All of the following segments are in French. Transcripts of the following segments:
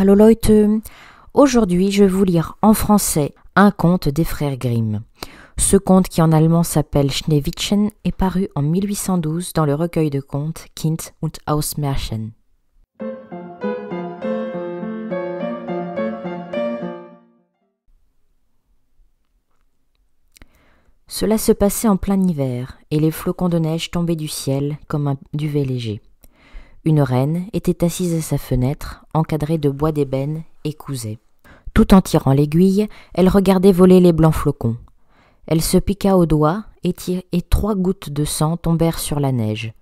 Hallo Leute Aujourd'hui, je vais vous lire en français un conte des frères Grimm. Ce conte qui en allemand s'appelle Schneewittchen est paru en 1812 dans le recueil de contes Kind und Ausmärchen. Cela se passait en plein hiver, et les flocons de neige tombaient du ciel comme un duvet léger. Une reine était assise à sa fenêtre, encadrée de bois d'ébène et cousée. Tout en tirant l'aiguille, elle regardait voler les blancs flocons. Elle se piqua au doigt et, trois gouttes de sang tombèrent sur la neige.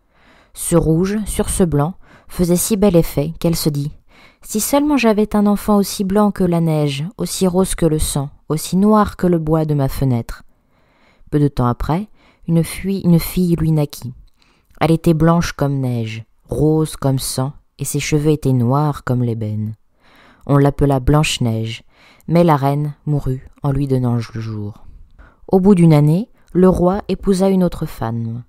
Ce rouge sur ce blanc faisait si bel effet qu'elle se dit Si seulement j'avais un enfant aussi blanc que la neige, aussi rose que le sang, aussi noir que le bois de ma fenêtre. Peu de temps après, une fille lui naquit. Elle était blanche comme neige rose comme sang, et ses cheveux étaient noirs comme l'ébène. On l'appela Blanche-Neige, mais la reine mourut en lui donnant le jour. Au bout d'une année, le roi épousa une autre femme.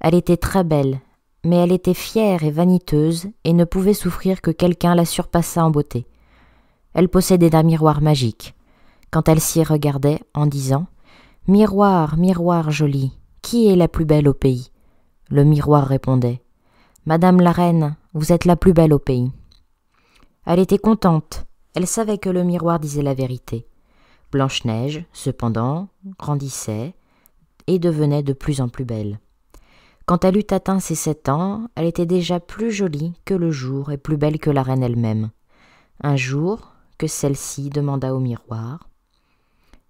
Elle était très belle, mais elle était fière et vaniteuse et ne pouvait souffrir que quelqu'un la surpassât en beauté. Elle possédait un miroir magique. Quand elle s'y regardait en disant Miroir, miroir joli, qui est la plus belle au pays le miroir répondait Madame la reine, vous êtes la plus belle au pays. Elle était contente, elle savait que le miroir disait la vérité. Blanche-Neige, cependant, grandissait et devenait de plus en plus belle. Quand elle eut atteint ses sept ans, elle était déjà plus jolie que le jour et plus belle que la reine elle-même. Un jour, que celle-ci demanda au miroir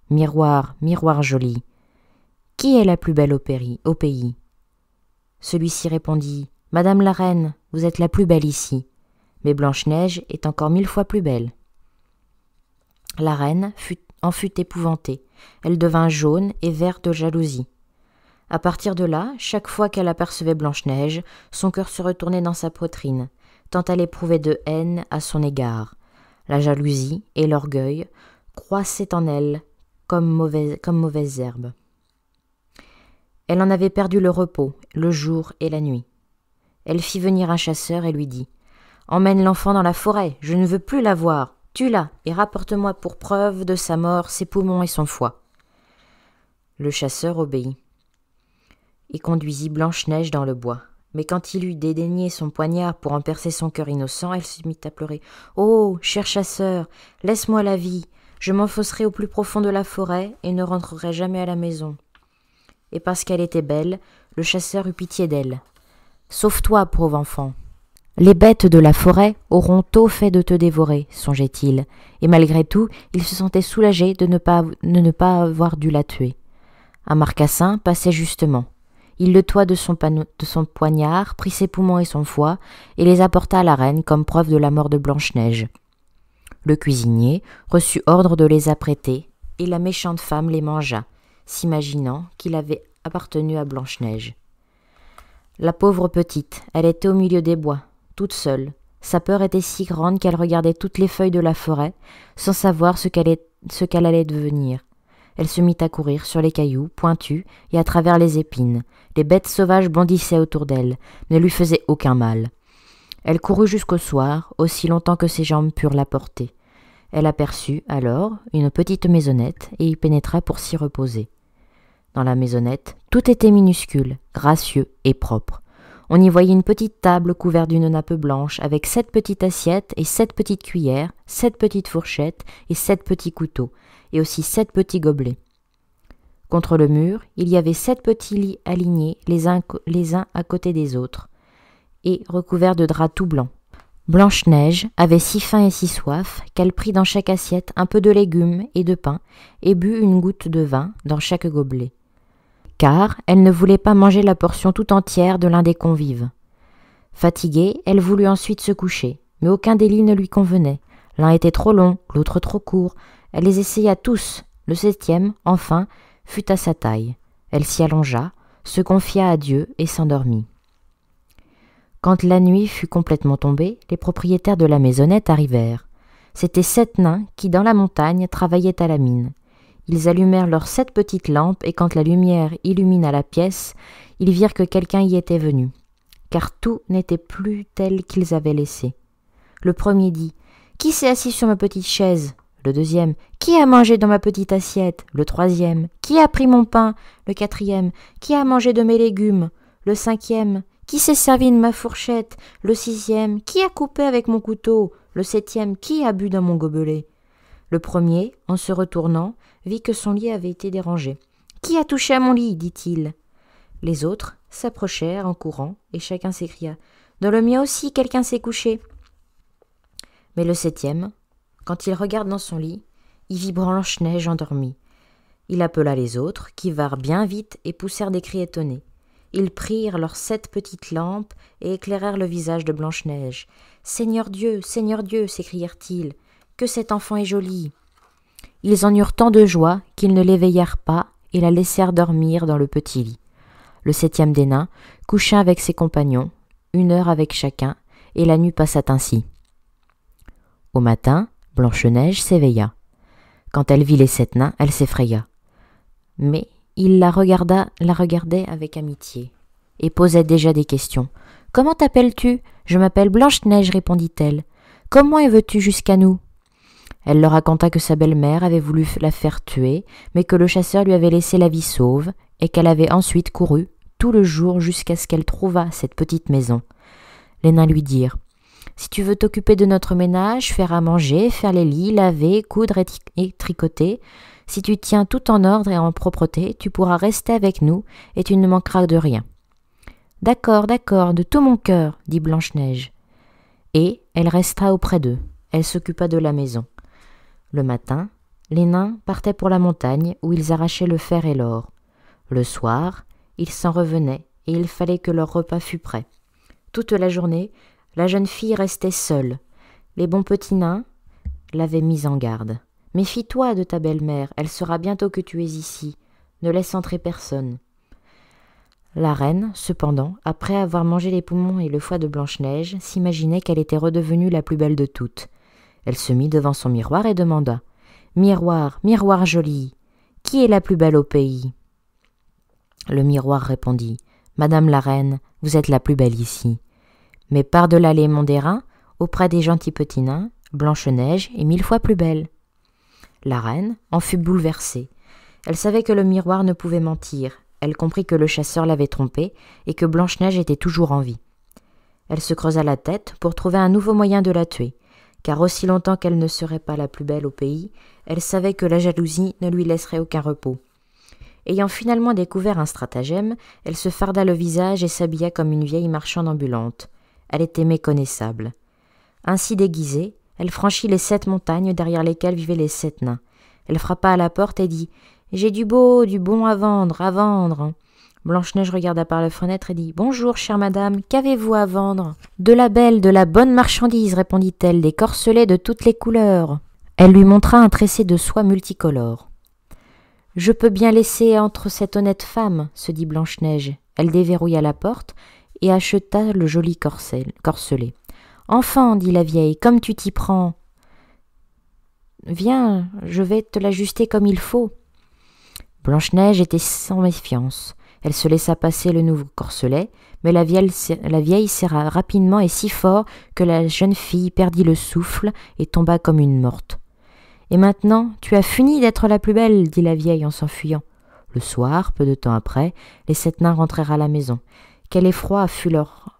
Miroir, miroir joli, qui est la plus belle au, au pays Celui-ci répondit Madame la reine, vous êtes la plus belle ici, mais Blanche-Neige est encore mille fois plus belle. La reine en fut épouvantée. Elle devint jaune et verte de jalousie. À partir de là, chaque fois qu'elle apercevait Blanche-Neige, son cœur se retournait dans sa poitrine, tant elle éprouvait de haine à son égard. La jalousie et l'orgueil croissaient en elle comme mauvaises comme mauvaise herbes. Elle en avait perdu le repos, le jour et la nuit. Elle fit venir un chasseur et lui dit Emmène l'enfant dans la forêt, je ne veux plus la voir. Tue-la et rapporte-moi pour preuve de sa mort ses poumons et son foie. Le chasseur obéit et conduisit Blanche-Neige dans le bois. Mais quand il eut dédaigné son poignard pour en percer son cœur innocent, elle se mit à pleurer. Oh cher chasseur, laisse-moi la vie. Je m'enfoncerai au plus profond de la forêt et ne rentrerai jamais à la maison. Et parce qu'elle était belle, le chasseur eut pitié d'elle, Sauve-toi, pauvre enfant. Les bêtes de la forêt auront tôt fait de te dévorer, songeait-il, et malgré tout, il se sentait soulagé de ne pas, ne pas avoir dû la tuer. Un marcassin passait justement. Il le toit de son, de son poignard, prit ses poumons et son foie, et les apporta à la reine comme preuve de la mort de Blanche-Neige. Le cuisinier reçut ordre de les apprêter, et la méchante femme les mangea, s'imaginant qu'il avait appartenu à Blanche-Neige. La pauvre petite, elle était au milieu des bois, toute seule. Sa peur était si grande qu'elle regardait toutes les feuilles de la forêt, sans savoir ce qu'elle allait devenir. Elle se mit à courir sur les cailloux, pointus, et à travers les épines. Les bêtes sauvages bondissaient autour d'elle, ne lui faisaient aucun mal. Elle courut jusqu'au soir, aussi longtemps que ses jambes purent la porter. Elle aperçut, alors, une petite maisonnette, et y pénétra pour s'y reposer dans la maisonnette, tout était minuscule, gracieux et propre. On y voyait une petite table couverte d'une nappe blanche, avec sept petites assiettes et sept petites cuillères, sept petites fourchettes et sept petits couteaux, et aussi sept petits gobelets. Contre le mur, il y avait sept petits lits alignés les uns, à côté des autres, et recouverts de draps tout blancs. Blanche-Neige avait si faim et si soif qu'elle prit dans chaque assiette un peu de légumes et de pain et but une goutte de vin dans chaque gobelet car elle ne voulait pas manger la portion tout entière de l'un des convives. Fatiguée, elle voulut ensuite se coucher, mais aucun des lits ne lui convenait. L'un était trop long, l'autre trop court. Elle les essaya tous. Le septième, enfin, fut à sa taille. Elle s'y allongea, se confia à Dieu et s'endormit. Quand la nuit fut complètement tombée, les propriétaires de la maisonnette arrivèrent. C'étaient sept nains qui, dans la montagne, travaillaient à la mine. Ils allumèrent leurs sept petites lampes, et quand la lumière illumina la pièce, ils virent que quelqu'un y était venu, car tout n'était plus tel qu'ils avaient laissé. Le premier dit Qui s'est assis sur ma petite chaise Le deuxième Qui a mangé dans ma petite assiette Le troisième Qui a pris mon pain Le quatrième Qui a mangé de mes légumes Le cinquième Qui s'est servi de ma fourchette Le sixième Qui a coupé avec mon couteau Le septième Qui a bu dans mon gobelet le premier, en se retournant, vit que son lit avait été dérangé. Qui a touché à mon lit dit-il. Les autres s'approchèrent en courant, et chacun s'écria Dans le mien aussi, quelqu'un s'est couché. Mais le septième, quand il regarde dans son lit, y vit Blanche-Neige endormie. Il appela les autres, qui vinrent bien vite et poussèrent des cris étonnés. Ils prirent leurs sept petites lampes et éclairèrent le visage de Blanche-Neige. Seigneur Dieu, Seigneur Dieu, s'écrièrent-ils que cet enfant est joli. Ils en eurent tant de joie qu'ils ne l'éveillèrent pas et la laissèrent dormir dans le petit lit. Le septième des nains coucha avec ses compagnons, une heure avec chacun, et la nuit passa ainsi. Au matin, Blanche-Neige s'éveilla. Quand elle vit les sept nains, elle s'effraya. Mais il la regarda, la regardait avec amitié, et posait déjà des questions. Comment t'appelles-tu Je m'appelle Blanche-Neige, répondit-elle. Comment veux tu jusqu'à nous elle leur raconta que sa belle-mère avait voulu la faire tuer, mais que le chasseur lui avait laissé la vie sauve, et qu'elle avait ensuite couru tout le jour jusqu'à ce qu'elle trouvât cette petite maison. Les nains lui dirent Si tu veux t'occuper de notre ménage, faire à manger, faire les lits, laver, coudre et, tricoter, si tu tiens tout en ordre et en propreté, tu pourras rester avec nous et tu ne manqueras de rien. D'accord, d'accord, de tout mon cœur, dit Blanche-Neige. Et elle resta auprès d'eux. Elle s'occupa de la maison. Le matin, les nains partaient pour la montagne où ils arrachaient le fer et l'or. Le soir, ils s'en revenaient et il fallait que leur repas fût prêt. Toute la journée, la jeune fille restait seule. Les bons petits nains l'avaient mise en garde. Méfie-toi de ta belle-mère, elle sera bientôt que tu es ici. Ne laisse entrer personne. La reine, cependant, après avoir mangé les poumons et le foie de Blanche-Neige, s'imaginait qu'elle était redevenue la plus belle de toutes. Elle se mit devant son miroir et demanda Miroir, miroir joli, qui est la plus belle au pays Le miroir répondit Madame la reine, vous êtes la plus belle ici. Mais par-delà les monts auprès des gentils petits nains, Blanche-Neige est mille fois plus belle. La reine en fut bouleversée. Elle savait que le miroir ne pouvait mentir. Elle comprit que le chasseur l'avait trompée et que Blanche-Neige était toujours en vie. Elle se creusa la tête pour trouver un nouveau moyen de la tuer, car aussi longtemps qu'elle ne serait pas la plus belle au pays, elle savait que la jalousie ne lui laisserait aucun repos. Ayant finalement découvert un stratagème, elle se farda le visage et s'habilla comme une vieille marchande ambulante. Elle était méconnaissable. Ainsi déguisée, elle franchit les sept montagnes derrière lesquelles vivaient les sept nains. Elle frappa à la porte et dit J'ai du beau, du bon à vendre, à vendre. Hein. Blanche-Neige regarda par la fenêtre et dit Bonjour, chère madame, qu'avez-vous à vendre De la belle, de la bonne marchandise, répondit-elle, des corselets de toutes les couleurs. Elle lui montra un tressé de soie multicolore. Je peux bien laisser entre cette honnête femme, se dit Blanche-Neige. Elle déverrouilla la porte et acheta le joli corselet. Enfant, dit la vieille, comme tu t'y prends. Viens, je vais te l'ajuster comme il faut. Blanche-Neige était sans méfiance. Elle se laissa passer le nouveau corselet, mais la vieille, la vieille serra rapidement et si fort que la jeune fille perdit le souffle et tomba comme une morte. Et maintenant, tu as fini d'être la plus belle, dit la vieille en s'enfuyant. Le soir, peu de temps après, les sept nains rentrèrent à la maison. Quel effroi fut leur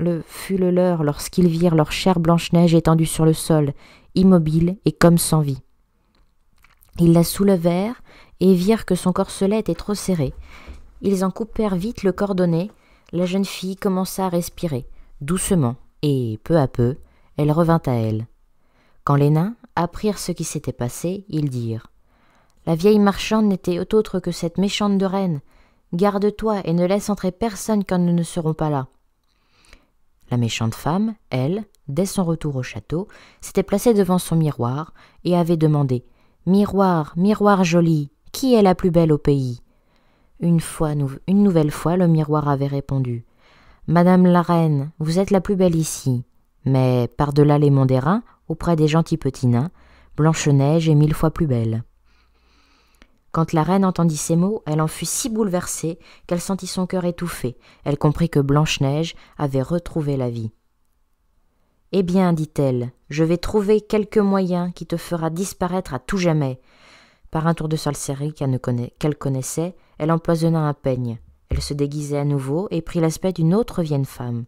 le fut le leur lorsqu'ils virent leur chère Blanche-Neige étendue sur le sol, immobile et comme sans vie. Ils la soulevèrent et virent que son corselet était trop serré. Ils en coupèrent vite le cordonnet. La jeune fille commença à respirer, doucement, et peu à peu, elle revint à elle. Quand les nains apprirent ce qui s'était passé, ils dirent La vieille marchande n'était autre que cette méchante de reine. Garde-toi et ne laisse entrer personne quand nous ne serons pas là. La méchante femme, elle, dès son retour au château, s'était placée devant son miroir et avait demandé Miroir, miroir joli, qui est la plus belle au pays une fois, une nouvelle fois, le miroir avait répondu Madame la reine, vous êtes la plus belle ici. Mais par-delà les monts auprès des gentils petits nains, Blanche-Neige est mille fois plus belle. Quand la reine entendit ces mots, elle en fut si bouleversée qu'elle sentit son cœur étouffé. Elle comprit que Blanche-Neige avait retrouvé la vie. Eh bien, dit-elle, je vais trouver quelque moyen qui te fera disparaître à tout jamais. Par un tour de sorcellerie qu'elle connaissait, elle empoisonna un peigne. Elle se déguisait à nouveau et prit l'aspect d'une autre vieille femme.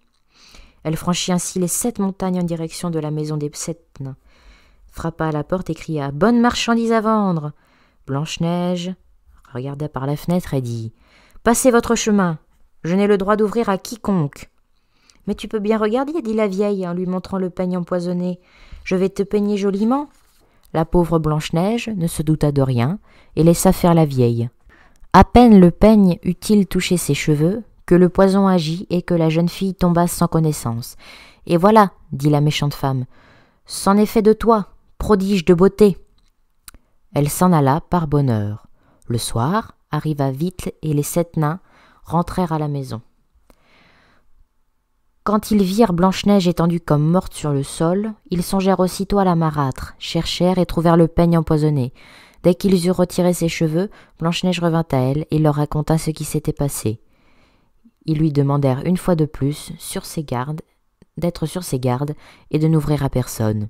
Elle franchit ainsi les sept montagnes en direction de la maison des sept frappa à la porte et cria Bonne marchandise à vendre Blanche-Neige regarda par la fenêtre et dit Passez votre chemin Je n'ai le droit d'ouvrir à quiconque Mais tu peux bien regarder, dit la vieille en lui montrant le peigne empoisonné. Je vais te peigner joliment la pauvre Blanche-Neige ne se douta de rien et laissa faire la vieille. À peine le peigne eut-il touché ses cheveux que le poison agit et que la jeune fille tomba sans connaissance. Et voilà, dit la méchante femme, c'en est fait de toi, prodige de beauté. Elle s'en alla par bonheur. Le soir arriva vite et les sept nains rentrèrent à la maison. Quand ils virent Blanche-Neige étendue comme morte sur le sol, ils songèrent aussitôt à la marâtre, cherchèrent et trouvèrent le peigne empoisonné. Dès qu'ils eurent retiré ses cheveux, Blanche-Neige revint à elle et leur raconta ce qui s'était passé. Ils lui demandèrent une fois de plus, sur ses gardes, d'être sur ses gardes et de n'ouvrir à personne.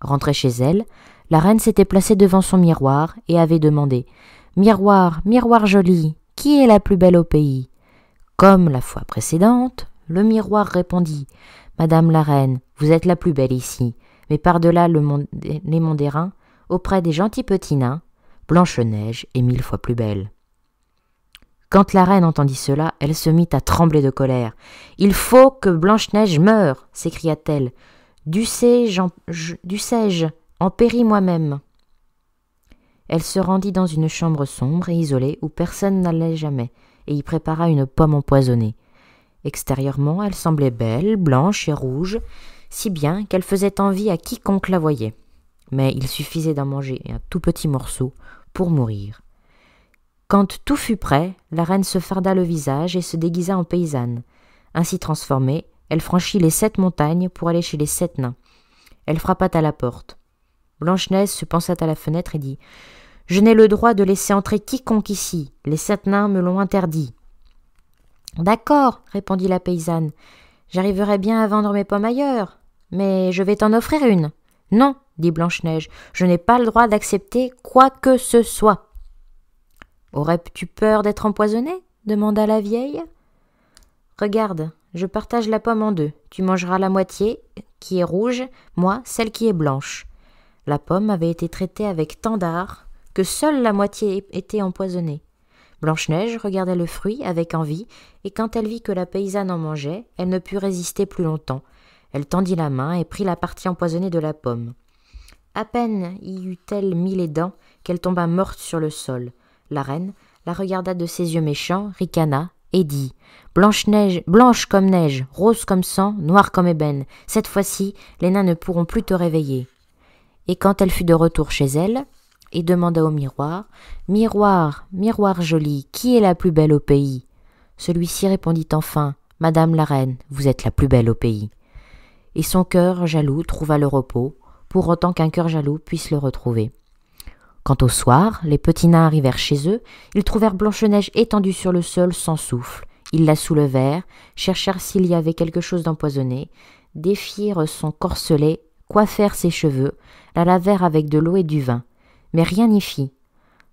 Rentrée chez elle, la reine s'était placée devant son miroir et avait demandé Miroir, miroir joli, qui est la plus belle au pays Comme la fois précédente, le miroir répondit Madame la reine, vous êtes la plus belle ici, mais par-delà le monde les mondérins, auprès des gentils petits nains, Blanche-Neige est mille fois plus belle. Quand la reine entendit cela, elle se mit à trembler de colère. Il faut que Blanche-Neige meure s'écria-t-elle. Dussé-je en, en péris moi-même Elle se rendit dans une chambre sombre et isolée où personne n'allait jamais, et y prépara une pomme empoisonnée. Extérieurement, elle semblait belle, blanche et rouge, si bien qu'elle faisait envie à quiconque la voyait. Mais il suffisait d'en manger un tout petit morceau pour mourir. Quand tout fut prêt, la reine se farda le visage et se déguisa en paysanne. Ainsi transformée, elle franchit les sept montagnes pour aller chez les sept nains. Elle frappa à la porte. Blanche-Neige se pensa à la fenêtre et dit Je n'ai le droit de laisser entrer quiconque ici. Les sept nains me l'ont interdit. D'accord, répondit la paysanne. J'arriverai bien à vendre mes pommes ailleurs, mais je vais t'en offrir une. Non, dit Blanche-Neige, je n'ai pas le droit d'accepter quoi que ce soit. Aurais-tu peur d'être empoisonnée demanda la vieille. Regarde, je partage la pomme en deux. Tu mangeras la moitié qui est rouge, moi celle qui est blanche. La pomme avait été traitée avec tant d'art que seule la moitié était empoisonnée. Blanche-Neige regardait le fruit avec envie, et quand elle vit que la paysanne en mangeait, elle ne put résister plus longtemps. Elle tendit la main et prit la partie empoisonnée de la pomme. À peine y eut-elle mis les dents qu'elle tomba morte sur le sol. La reine la regarda de ses yeux méchants, ricana, et dit Blanche-Neige, blanche comme neige, rose comme sang, noire comme ébène, cette fois-ci, les nains ne pourront plus te réveiller. Et quand elle fut de retour chez elle, et demanda au miroir Miroir, miroir joli, qui est la plus belle au pays Celui-ci répondit enfin Madame la reine, vous êtes la plus belle au pays. Et son cœur jaloux trouva le repos, pour autant qu'un cœur jaloux puisse le retrouver. Quant au soir, les petits nains arrivèrent chez eux, ils trouvèrent Blanche-Neige étendue sur le sol sans souffle. Ils la soulevèrent, cherchèrent s'il y avait quelque chose d'empoisonné, défirent son corselet, coiffèrent ses cheveux, la lavèrent avec de l'eau et du vin, mais rien n'y fit.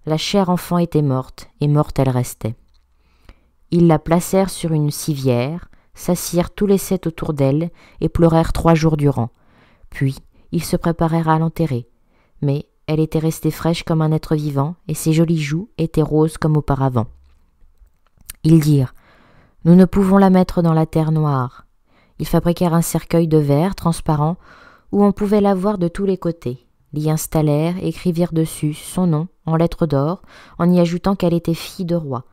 La chère enfant était morte, et morte elle restait. Ils la placèrent sur une civière, s'assirent tous les sept autour d'elle, et pleurèrent trois jours durant. Puis ils se préparèrent à l'enterrer. Mais elle était restée fraîche comme un être vivant, et ses jolies joues étaient roses comme auparavant. Ils dirent Nous ne pouvons la mettre dans la terre noire. Ils fabriquèrent un cercueil de verre transparent où on pouvait la voir de tous les côtés y installèrent, écrivirent dessus son nom en lettres d'or, en y ajoutant qu'elle était fille de roi.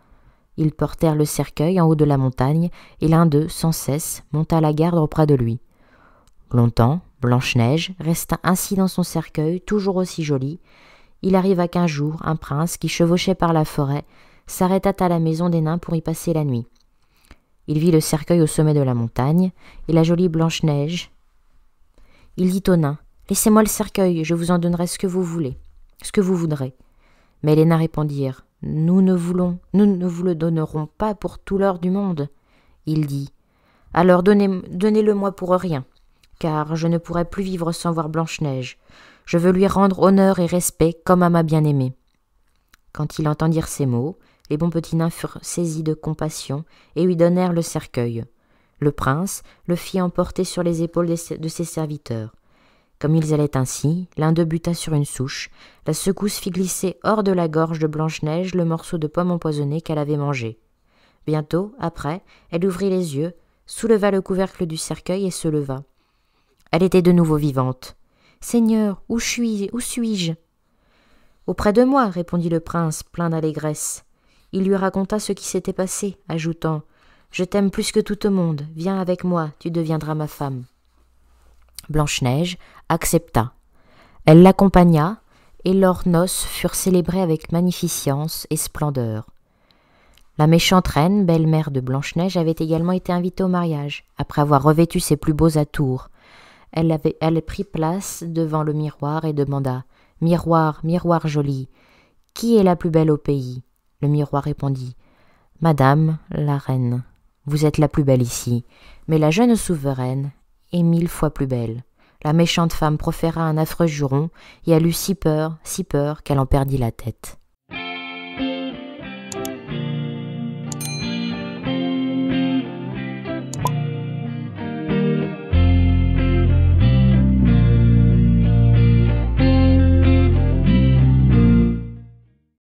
Ils portèrent le cercueil en haut de la montagne, et l'un d'eux, sans cesse, monta la garde auprès de lui. Longtemps, Blanche-Neige resta ainsi dans son cercueil, toujours aussi jolie. Il arriva qu'un jour, un prince, qui chevauchait par la forêt, s'arrêta à la maison des nains pour y passer la nuit. Il vit le cercueil au sommet de la montagne, et la jolie Blanche-Neige. Il dit aux nains Laissez-moi le cercueil, je vous en donnerai ce que vous voulez, ce que vous voudrez. Mais nains répondirent Nous ne voulons, nous ne vous le donnerons pas pour tout l'or du monde. Il dit Alors donnez-le moi pour rien, car je ne pourrai plus vivre sans voir Blanche-Neige. Je veux lui rendre honneur et respect comme à ma bien-aimée. Quand ils entendirent ces mots, les bons petits nains furent saisis de compassion et lui donnèrent le cercueil. Le prince le fit emporter sur les épaules de ses serviteurs. Comme ils allaient ainsi, l'un d'eux buta sur une souche, la secousse fit glisser hors de la gorge de Blanche-Neige le morceau de pomme empoisonnée qu'elle avait mangé. Bientôt, après, elle ouvrit les yeux, souleva le couvercle du cercueil et se leva. Elle était de nouveau vivante. Seigneur, où suis où suis-je Auprès de moi, répondit le prince, plein d'allégresse. Il lui raconta ce qui s'était passé, ajoutant Je t'aime plus que tout au monde, viens avec moi, tu deviendras ma femme. Blanche-Neige accepta. Elle l'accompagna, et leurs noces furent célébrées avec magnificence et splendeur. La méchante reine, belle-mère de Blanche-Neige, avait également été invitée au mariage, après avoir revêtu ses plus beaux atours. Elle, avait, elle prit place devant le miroir et demanda Miroir, miroir joli, qui est la plus belle au pays Le miroir répondit Madame la reine, vous êtes la plus belle ici. Mais la jeune souveraine et mille fois plus belle. La méchante femme proféra un affreux juron, et elle eut si peur, si peur, qu'elle en perdit la tête.